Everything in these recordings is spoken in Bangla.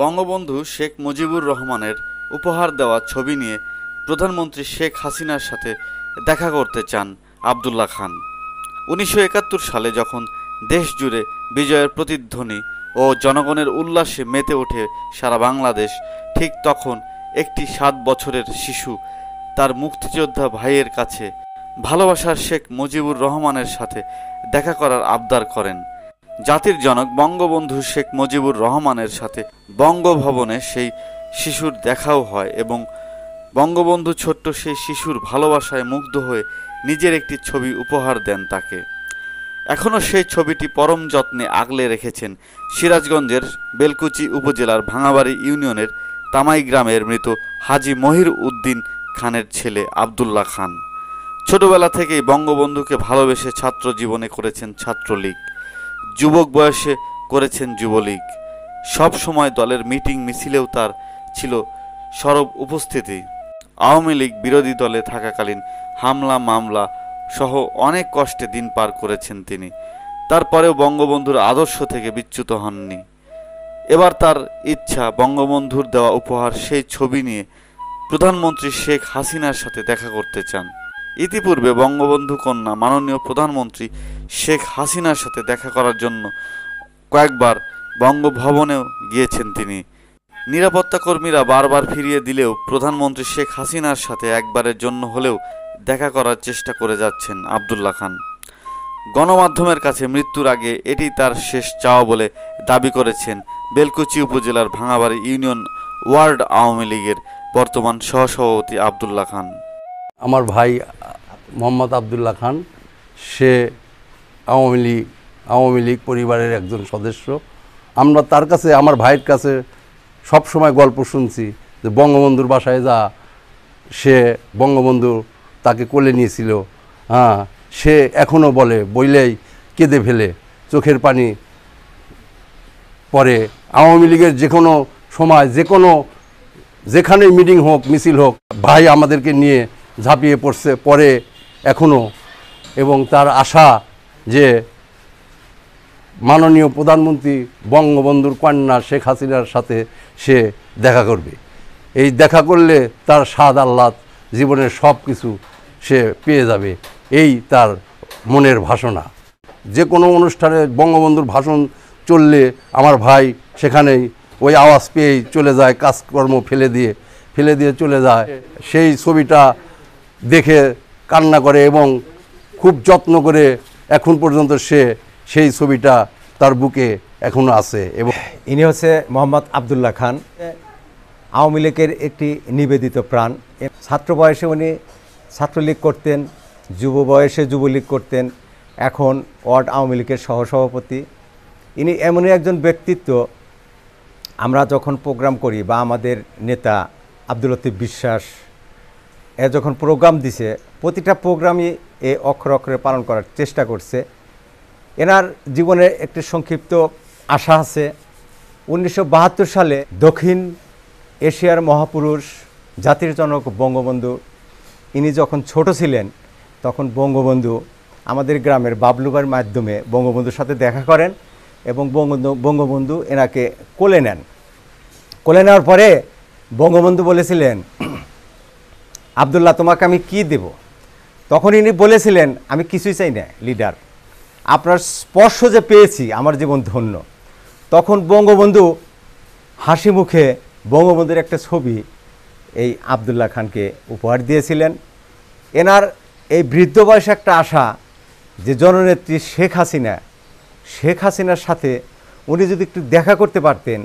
বঙ্গবন্ধু শেখ মুজিবুর রহমানের উপহার দেওয়া ছবি নিয়ে প্রধানমন্ত্রী শেখ হাসিনার সাথে দেখা করতে চান আবদুল্লা খান উনিশশো সালে যখন দেশ জুড়ে বিজয়ের প্রতিধ্বনি ও জনগণের উল্লাসে মেতে ওঠে সারা বাংলাদেশ ঠিক তখন একটি সাত বছরের শিশু তার মুক্তিযোদ্ধা ভাইয়ের কাছে ভালোবাসার শেখ মুজিবুর রহমানের সাথে দেখা করার আবদার করেন জাতির জনক বঙ্গবন্ধু শেখ মুজিবুর রহমানের সাথে বঙ্গভবনে সেই শিশুর দেখাও হয় এবং বঙ্গবন্ধু ছোট্ট সেই শিশুর ভালোবাসায় মুগ্ধ হয়ে নিজের একটি ছবি উপহার দেন তাকে এখনও সেই ছবিটি পরম যত্নে আগলে রেখেছেন সিরাজগঞ্জের বেলকুচি উপজেলার ভাঙাবাড়ি ইউনিয়নের তামাই গ্রামের মৃত হাজি মহির উদ্দিন খানের ছেলে আবদুল্লাহ খান ছোটবেলা থেকেই বঙ্গবন্ধুকে ভালোবেসে ছাত্র জীবনে করেছেন ছাত্রলীগ যুবক বয়সে করেছেন যুবলীগ সব সময় দলের মিটিং মিছিলেও তার ছিল সরব উপস্থিতি আওয়ামী লীগ বিরোধী দলে থাকাকালীন হামলা মামলা সহ অনেক কষ্টে দিন পার করেছেন তিনি তারপরেও বঙ্গবন্ধুর আদর্শ থেকে বিচ্যুত হননি এবার তার ইচ্ছা বঙ্গবন্ধুর দেওয়া উপহার সেই ছবি নিয়ে প্রধানমন্ত্রী শেখ হাসিনার সাথে দেখা করতে চান ইতিপূর্বে বঙ্গবন্ধু কন্যা মাননীয় প্রধানমন্ত্রী শেখ হাসিনার সাথে দেখা করার জন্য কয়েকবার বঙ্গভবনেও গিয়েছেন তিনি নিরাপত্তা কর্মীরা বারবার ফিরিয়ে দিলেও প্রধানমন্ত্রী শেখ হাসিনার সাথে একবারের জন্য হলেও দেখা করার চেষ্টা করে যাচ্ছেন আবদুল্লা খান গণমাধ্যমের কাছে মৃত্যুর আগে এটি তার শেষ চাওয়া বলে দাবি করেছেন বেলকুচি উপজেলার ভাঙাবাড়ি ইউনিয়ন ওয়ার্ড আওয়ামী লীগের বর্তমান সহসভাপতি আবদুল্লা খান আমার ভাই মোহাম্মদ আবদুল্লাহ খান সে আওয়ামী লীগ আওয়ামী লীগ পরিবারের একজন সদস্য আমরা তার কাছে আমার ভাইয়ের কাছে সব সময় গল্প শুনছি যে বঙ্গবন্ধুর বাসায় যা সে বঙ্গবন্ধু তাকে কোলে নিয়েছিল হ্যাঁ সে এখনও বলে বইলেই কেঁদে ফেলে চোখের পানি পরে আওয়ামী লীগের যে কোনো সময় যে কোনো যেখানেই মিটিং হোক মিছিল হোক ভাই আমাদেরকে নিয়ে ঝাঁপিয়ে পড়ছে পরে এখনও এবং তার আশা যে মাননীয় প্রধানমন্ত্রী বঙ্গবন্ধুর কন্যা শেখ হাসিনার সাথে সে দেখা করবে এই দেখা করলে তার স্বাদ আহ্লাদ জীবনের সব কিছু সে পেয়ে যাবে এই তার মনের ভাষণা যে কোনো অনুষ্ঠানে বঙ্গবন্ধুর ভাষণ চললে আমার ভাই সেখানেই ওই আওয়াজ পেয়েই চলে যায় কাজকর্ম ফেলে দিয়ে ফেলে দিয়ে চলে যায় সেই ছবিটা দেখে কান্না করে এবং খুব যত্ন করে এখন পর্যন্ত সে সেই ছবিটা তার বুকে এখন আছে এবং ইনি হচ্ছে মোহাম্মদ আবদুল্লাহ খান আওয়ামী লীগের একটি নিবেদিত প্রাণ ছাত্র বয়সে উনি ছাত্রলীগ করতেন যুব বয়সে যুবলীগ করতেন এখন ওয়ার্ড আওয়ামী লীগের সহসভাপতি ইনি এমনই একজন ব্যক্তিত্ব আমরা যখন প্রোগ্রাম করি বা আমাদের নেতা আব্দুল লতিফ বিশ্বাস এ যখন প্রোগ্রাম দিছে প্রতিটা প্রোগ্রামই এ অক্ষর অক্ষরে পালন করার চেষ্টা করছে এনার জীবনের একটি সংক্ষিপ্ত আশা আছে উনিশশো সালে দক্ষিণ এশিয়ার মহাপুরুষ জাতির জনক বঙ্গবন্ধু ইনি যখন ছোট ছিলেন তখন বঙ্গবন্ধু আমাদের গ্রামের বাবলুবার মাধ্যমে বঙ্গবন্ধুর সাথে দেখা করেন এবং বঙ্গবন্ধু বঙ্গবন্ধু এনাকে কোলে নেন কোলে নেওয়ার পরে বঙ্গবন্ধু বলেছিলেন আবদুল্লাহ তোমাকে আমি কি দেব তখন ইনি বলেছিলেন আমি কিছুই চাই না লিডার আপনার স্পর্শ যে পেয়েছি আমার জীবন ধন্য তখন বঙ্গবন্ধু হাসি মুখে বঙ্গবন্ধুর একটা ছবি এই আবদুল্লাহ খানকে উপহার দিয়েছিলেন এনার এই বৃদ্ধ বয়সে একটা আশা যে জননেত্রী শেখ হাসিনা শেখ হাসিনার সাথে উনি যদি একটু দেখা করতে পারতেন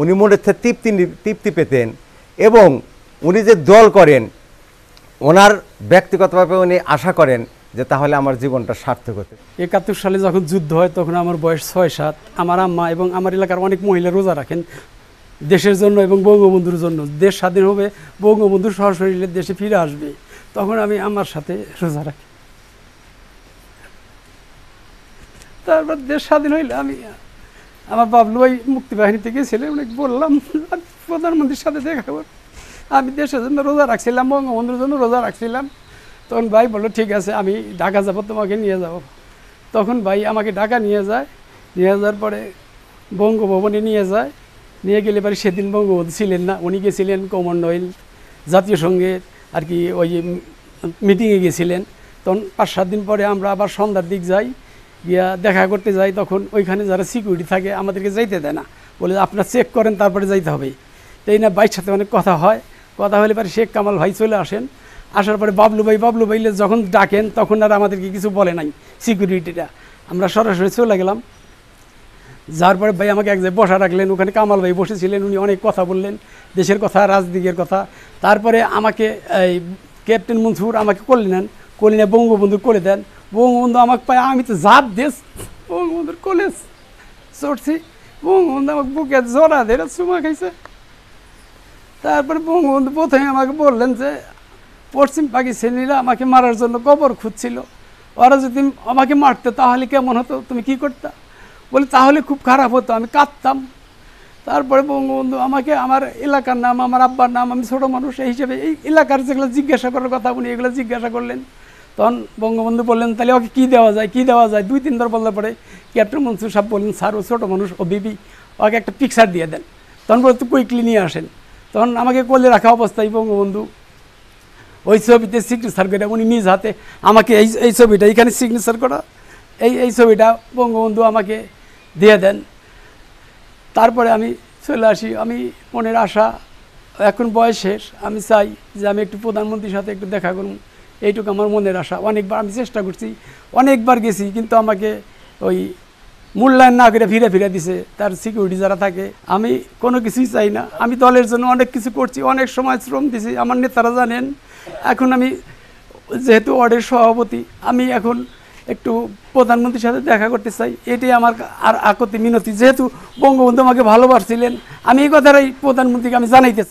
উনি মনে তৃপ্তি তৃপ্তি পেতেন এবং উনি যে দল করেন ওনার ব্যক্তিগতভাবে উনি আশা করেন যে তাহলে আমার জীবনটা সার্থক হতে একাত্তর সালে যখন যুদ্ধ হয় তখন আমার বয়স ছয় সাত আমার আম্মা এবং আমার এলাকার অনেক মহিলা রোজা রাখেন দেশের জন্য এবং বঙ্গবন্ধুর জন্য দেশ স্বাধীন হবে বঙ্গবন্ধু সরাসরি দেশে ফিরে আসবে তখন আমি আমার সাথে রোজা রাখি তারপর দেশ স্বাধীন হইলে আমি আমার বাবলু ভাই মুক্তি বাহিনী থেকে অনেক বললাম প্রধানমন্ত্রীর সাথে দেখা করো আমি দেশের জন্য রোজা রাখছিলাম বঙ্গবন্ধুর জন্য রোজা রাখছিলাম তখন ভাই বললো ঠিক আছে আমি ঢাকা যাবো তোমাকে নিয়ে যাব তখন ভাই আমাকে ঢাকা নিয়ে যায় নিয়ে যাওয়ার পরে বঙ্গভবনে নিয়ে যায় নিয়ে গেলে পরে সেদিন বঙ্গবন্ধু ছিলেন না উনি গেছিলেন কমন্ডল জাতীয় সঙ্গীত আর কি ওই মিটিংয়ে গেছিলেন তখন পাঁচ সাত দিন পরে আমরা আবার সন্ধ্যার দিক যাই গিয়া দেখা করতে যাই তখন ওইখানে যারা সিকিউরিটি থাকে আমাদেরকে যাইতে দেয় না বলে আপনার চেক করেন তারপরে যাইতে হবে তাই না বাইক সাথে অনেক কথা হয় কথা হলে পরে শেখ কামাল ভাই চলে আসেন আসার পরে বাবলু ভাই বাবলু ভাইলে যখন ডাকেন তখন আর আমাদেরকে কিছু বলে নাই সিকিউরিটিটা আমরা সরাসরি চলে গেলাম যার পরে ভাই আমাকে এক জায়গায় বসা রাখলেন ওখানে কামাল ভাই বসেছিলেন উনি অনেক কথা বললেন দেশের কথা রাজনীতির কথা তারপরে আমাকে এই ক্যাপ্টেন মনসুর আমাকে করলে নেন করলে নিয়ে বঙ্গবন্ধু করে দেন বঙ্গবন্ধু আমাকে পায় আমি তো জাপ দেশ বঙ্গবন্ধুর কলেজ চড়ছি বঙ্গবন্ধু আমাকে বুকে জোরা ধরে সুমা খাইছে তারপরে বঙ্গবন্ধু প্রথমে আমাকে বললেন যে পশ্চিম পাকিস্তানিরা আমাকে মারার জন্য কবর খুঁজছিল ওরা যদি আমাকে মারতে তাহলে কেমন হতো তুমি কি করতে বলে তাহলে খুব খারাপ হতো আমি কাঁদতাম তারপরে বঙ্গবন্ধু আমাকে আমার এলাকার নাম আমার আব্বার নাম আমি ছোটো মানুষ এই হিসেবে এই এলাকার যেগুলো জিজ্ঞাসা করার কথা উনি এগুলো জিজ্ঞাসা করলেন তখন বঙ্গবন্ধু বললেন তাহলে ওকে কী দেওয়া যায় কী দেওয়া যায় দুই তিনবার বললে পরে ক্যাপ্টেন মনসুর সাহেব বললেন স্যার ও ছোটো মানুষ ও বিবি ওকে একটা পিকচার দিয়ে দেন তখন বলতে কুইকলি নিয়ে আসেন তখন আমাকে কোলে রাখা অবস্থায় বঙ্গবন্ধু ওই ছবিতে সিগনেচার করে উনি নিজ হাতে আমাকে এই এই ছবিটা এখানে সিগনেচার করা এই এই ছবিটা বঙ্গবন্ধু আমাকে দিয়ে দেন তারপরে আমি চলে আসি আমি মনের আশা এখন বয়স শেষ আমি চাই যে আমি একটু প্রধানমন্ত্রীর সাথে একটু দেখা করুন এইটুকু আমার মনের আশা অনেকবার আমি চেষ্টা করছি অনেকবার গেছি কিন্তু আমাকে ওই মূল্যায়ন না করে ফিরে ফিরে দিছে তার সিকিউরিটি যারা থাকে আমি কোনো কিছুই চাই না আমি দলের জন্য অনেক কিছু করছি অনেক সময় শ্রম দিছি আমার নেতারা জানেন এখন আমি যেহেতু ওয়ার্ডের সভাপতি আমি এখন একটু প্রধানমন্ত্রীর সাথে দেখা করতে চাই এটাই আমার আর আকতি মিনতি যেহেতু বঙ্গবন্ধু আমাকে ভালোবাসছিলেন আমি এই কথাটাই প্রধানমন্ত্রীকে আমি জানাইতে চাই